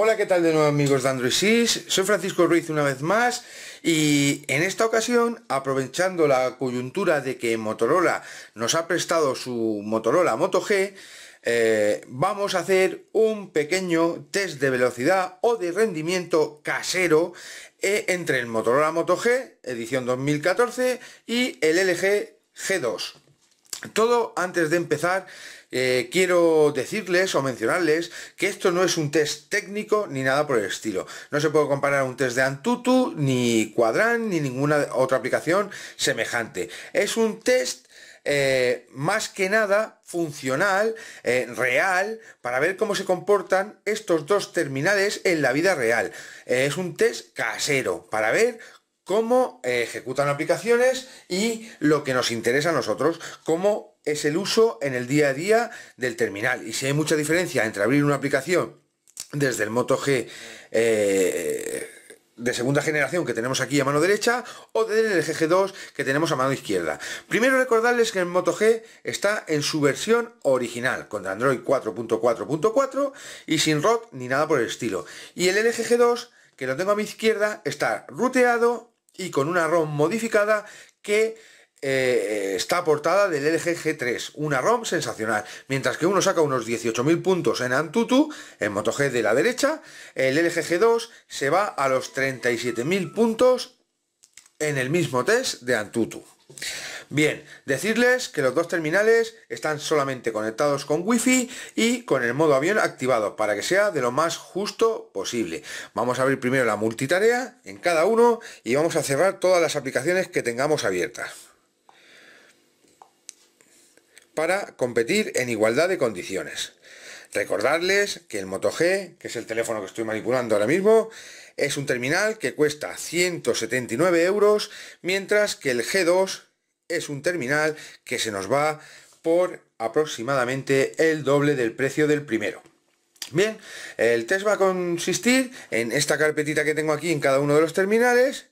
Hola, ¿qué tal de nuevo amigos de Android 6? Soy Francisco Ruiz una vez más y en esta ocasión, aprovechando la coyuntura de que Motorola nos ha prestado su Motorola Moto G, eh, vamos a hacer un pequeño test de velocidad o de rendimiento casero eh, entre el Motorola Moto G, edición 2014, y el LG G2. Todo antes de empezar eh, quiero decirles o mencionarles que esto no es un test técnico ni nada por el estilo. No se puede comparar un test de Antutu, ni Quadran, ni ninguna otra aplicación semejante. Es un test eh, más que nada funcional, eh, real, para ver cómo se comportan estos dos terminales en la vida real. es un test casero, para ver cómo eh, ejecutan aplicaciones y lo que nos interesa a nosotros, cómo es el uso en el día a día del terminal. Y si hay mucha diferencia entre abrir una aplicación desde el Moto G eh, de segunda generación que tenemos aquí a mano derecha o desde el g 2 que tenemos a mano izquierda. Primero recordarles que el Moto G está en su versión original con Android 4.4.4 y sin ROT ni nada por el estilo. Y el LG 2 que lo tengo a mi izquierda, está ruteado y con una ROM modificada que eh, está portada del LG G3, una ROM sensacional. Mientras que uno saca unos 18.000 puntos en Antutu, en Moto G de la derecha, el LG G2 se va a los 37.000 puntos en el mismo test de Antutu. Bien, decirles que los dos terminales están solamente conectados con Wi-Fi y con el modo avión activado para que sea de lo más justo posible. Vamos a abrir primero la multitarea en cada uno y vamos a cerrar todas las aplicaciones que tengamos abiertas para competir en igualdad de condiciones. Recordarles que el Moto G, que es el teléfono que estoy manipulando ahora mismo, es un terminal que cuesta 179 euros, mientras que el G2 es un terminal que se nos va por aproximadamente el doble del precio del primero. Bien, el test va a consistir en esta carpetita que tengo aquí en cada uno de los terminales.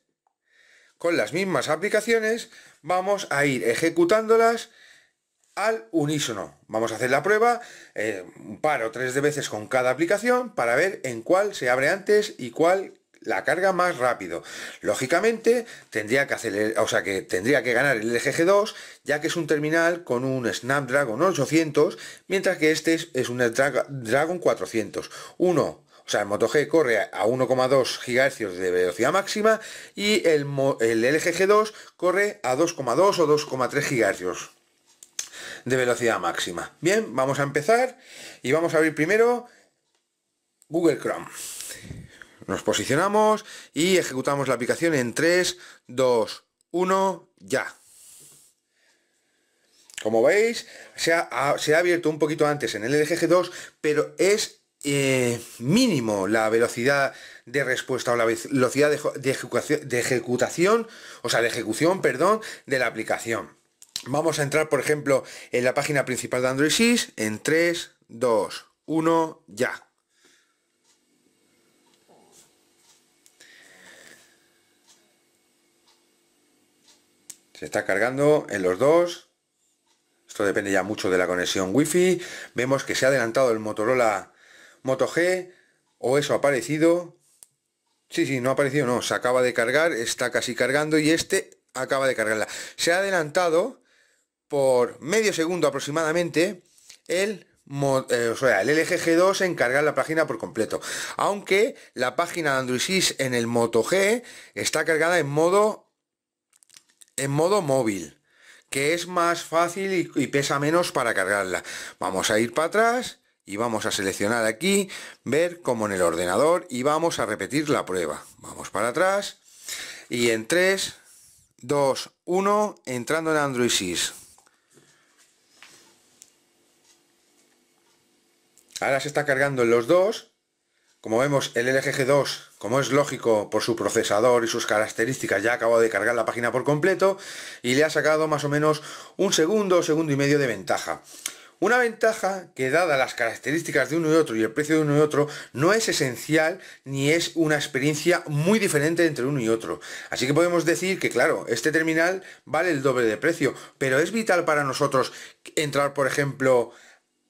Con las mismas aplicaciones vamos a ir ejecutándolas al unísono. Vamos a hacer la prueba, eh, un par o tres de veces con cada aplicación para ver en cuál se abre antes y cuál la carga más rápido. Lógicamente, tendría que hacer o sea, que tendría que ganar el LGG2, ya que es un terminal con un Snapdragon 800, mientras que este es, un Dragon 400. Uno, o sea, el Moto G corre a 1,2 GHz de velocidad máxima y el, el LGG2 corre a 2,2 o 2,3 GHz de velocidad máxima. Bien, vamos a empezar y vamos a abrir primero Google Chrome. Nos posicionamos y ejecutamos la aplicación en 3, 2, 1, ya. Como veis, se ha, abierto un poquito antes en el LGG2, pero es eh, mínimo la velocidad de respuesta o la velocidad de, de o sea, de ejecución, perdón, de la aplicación. Vamos a entrar, por ejemplo, en la página principal de Android 6 en 3, 2, 1, ya. Se está cargando en los dos. Esto depende ya mucho de la conexión wifi. Vemos que se ha adelantado el Motorola Moto G. O eso ha aparecido. Sí, sí, no ha aparecido, no. Se acaba de cargar. Está casi cargando. Y este acaba de cargarla. Se ha adelantado por medio segundo aproximadamente el, eh, o sea, el LG G2 en cargar la página por completo. Aunque la página de Android 6 en el Moto G está cargada en modo en modo móvil, que es más fácil y, pesa menos para cargarla. Vamos a ir para atrás y vamos a seleccionar aquí, ver como en el ordenador y vamos a repetir la prueba. Vamos para atrás y en 3, 2, 1, entrando en Android 6. Ahora se está cargando en los dos como vemos, el g 2 como es lógico por su procesador y sus características, ya acabado de cargar la página por completo y le ha sacado más o menos un segundo, segundo y medio de ventaja. Una ventaja que dada las características de uno y otro y el precio de uno y otro, no es esencial ni es una experiencia muy diferente entre uno y otro. Así que podemos decir que claro, este terminal vale el doble de precio, pero es vital para nosotros entrar, por ejemplo,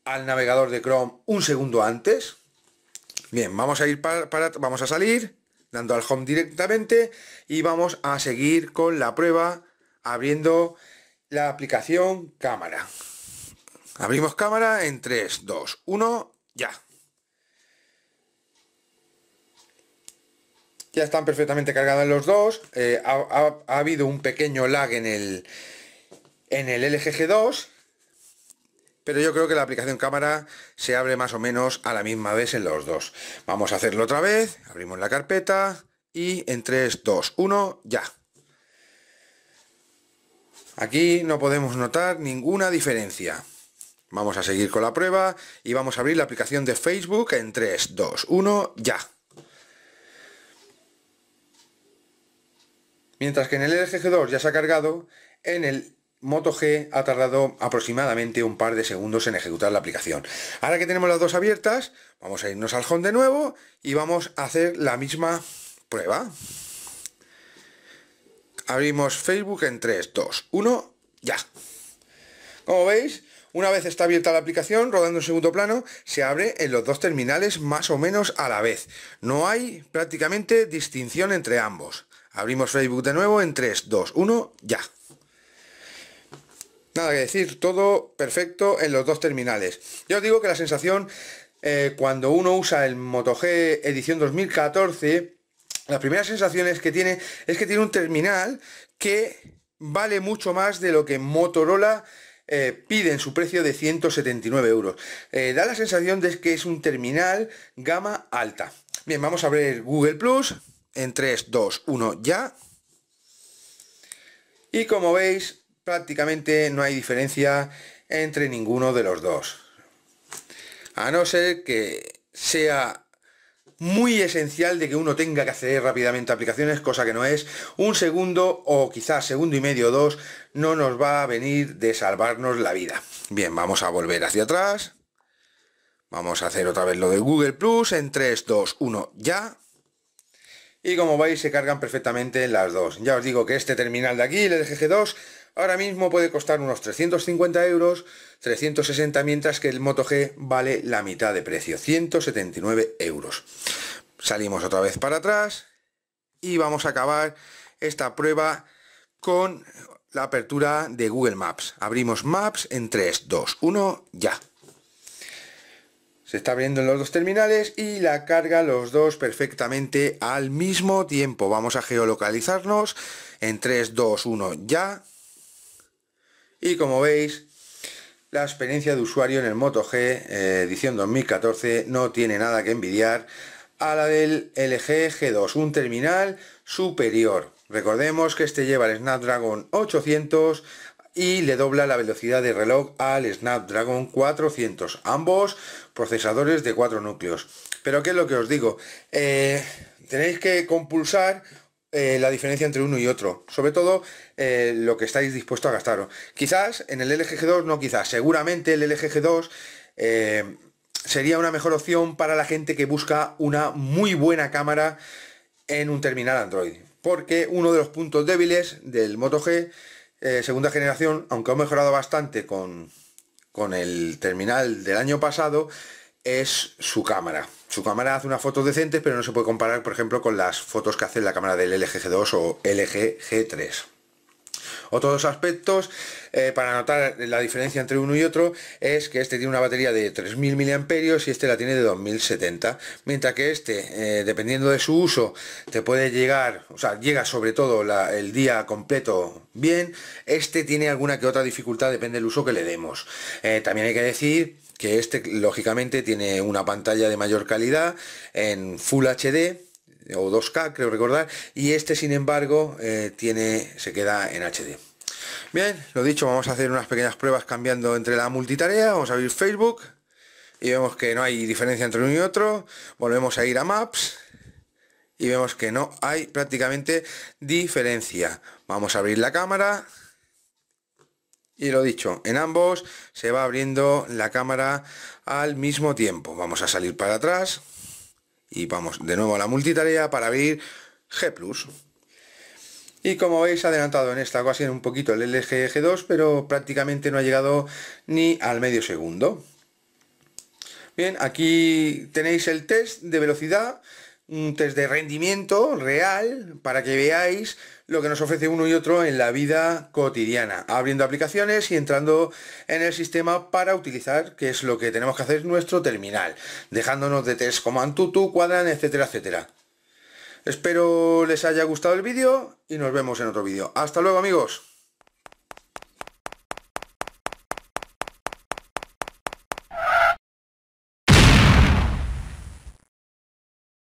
al navegador de Chrome un segundo antes. Bien, vamos a ir para, vamos a salir, dando al home directamente y vamos a seguir con la prueba abriendo la aplicación cámara. Abrimos cámara en 3, 2, 1, ya. Ya están perfectamente cargadas los dos. Eh, ha, habido un pequeño lag en el, en el LGG2 pero yo creo que la aplicación cámara se abre más o menos a la misma vez en los dos. Vamos a hacerlo otra vez, abrimos la carpeta y en 3, 2, 1, ya. Aquí no podemos notar ninguna diferencia. Vamos a seguir con la prueba y vamos a abrir la aplicación de Facebook en 3, 2, 1, ya. Mientras que en el LG2 ya se ha cargado, en el Moto G ha tardado aproximadamente un par de segundos en ejecutar la aplicación. Ahora que tenemos las dos abiertas, vamos a irnos al home de nuevo y vamos a hacer la misma prueba. Abrimos Facebook en 3, 2, 1, ya. Como veis, una vez está abierta la aplicación, rodando en segundo plano, se abre en los dos terminales más o menos a la vez. No hay prácticamente distinción entre ambos. Abrimos Facebook de nuevo en 3, 2, 1, ya. Nada que decir, todo perfecto en los dos terminales. Yo os digo que la sensación eh, cuando uno usa el Moto G edición 2014, las primeras sensaciones que tiene es que tiene un terminal que vale mucho más de lo que Motorola eh, pide en su precio de 179 euros. Eh, da la sensación de que es un terminal gama alta. Bien, vamos a abrir Google Plus en 3, 2, 1 ya. Y como veis, Prácticamente no hay diferencia entre ninguno de los dos. A no ser que sea muy esencial de que uno tenga que acceder rápidamente aplicaciones, cosa que no es. Un segundo o quizás segundo y medio o dos no nos va a venir de salvarnos la vida. Bien, vamos a volver hacia atrás. Vamos a hacer otra vez lo de Google Plus en 3, 2, 1, ya. Y como veis se cargan perfectamente las dos. Ya os digo que este terminal de aquí, el GG2, Ahora mismo puede costar unos 350 euros, 360 mientras que el Moto G vale la mitad de precio, 179 euros. Salimos otra vez para atrás y vamos a acabar esta prueba con la apertura de Google Maps. Abrimos Maps en 3, 2, 1, ya. Se está abriendo en los dos terminales y la carga los dos perfectamente al mismo tiempo. Vamos a geolocalizarnos en 3, 2, 1, ya y como veis la experiencia de usuario en el Moto G eh, edición 2014 no tiene nada que envidiar a la del LG G2, un terminal superior. Recordemos que este lleva el Snapdragon 800 y le dobla la velocidad de reloj al Snapdragon 400, ambos procesadores de cuatro núcleos. Pero ¿qué es lo que os digo? Eh, tenéis que compulsar eh, la diferencia entre uno y otro. Sobre todo eh, lo que estáis dispuesto a gastar. Quizás en el LG G2, no quizás, seguramente el LG G2 eh, sería una mejor opción para la gente que busca una muy buena cámara en un terminal Android. Porque uno de los puntos débiles del Moto G segunda generación, aunque ha mejorado bastante con, con el terminal del año pasado, es su cámara. Su cámara hace unas fotos decentes, pero no se puede comparar, por ejemplo, con las fotos que hace la cámara del LG G2 o LG G3. Otros aspectos eh, para notar la diferencia entre uno y otro es que este tiene una batería de 3000 miliamperios y este la tiene de 2070, mientras que este, eh, dependiendo de su uso, te puede llegar, o sea, llega sobre todo el día completo bien, este tiene alguna que otra dificultad, depende del uso que le demos. Eh, también hay que decir que este lógicamente tiene una pantalla de mayor calidad en Full HD o 2K creo recordar y este sin embargo eh, tiene se queda en HD bien lo dicho vamos a hacer unas pequeñas pruebas cambiando entre la multitarea vamos a abrir Facebook y vemos que no hay diferencia entre uno y otro volvemos a ir a Maps y vemos que no hay prácticamente diferencia vamos a abrir la cámara y lo dicho, en ambos se va abriendo la cámara al mismo tiempo. Vamos a salir para atrás y vamos de nuevo a la multitarea para abrir G+. Y como veis, adelantado en esta ocasión un poquito el LG G2, pero prácticamente no ha llegado ni al medio segundo. Bien, aquí tenéis el test de velocidad un test de rendimiento real para que veáis lo que nos ofrece uno y otro en la vida cotidiana, abriendo aplicaciones y entrando en el sistema para utilizar, que es lo que tenemos que hacer nuestro terminal, dejándonos de test como Antutu, Cuadran, etcétera, etcétera. Espero les haya gustado el vídeo y nos vemos en otro vídeo. Hasta luego amigos.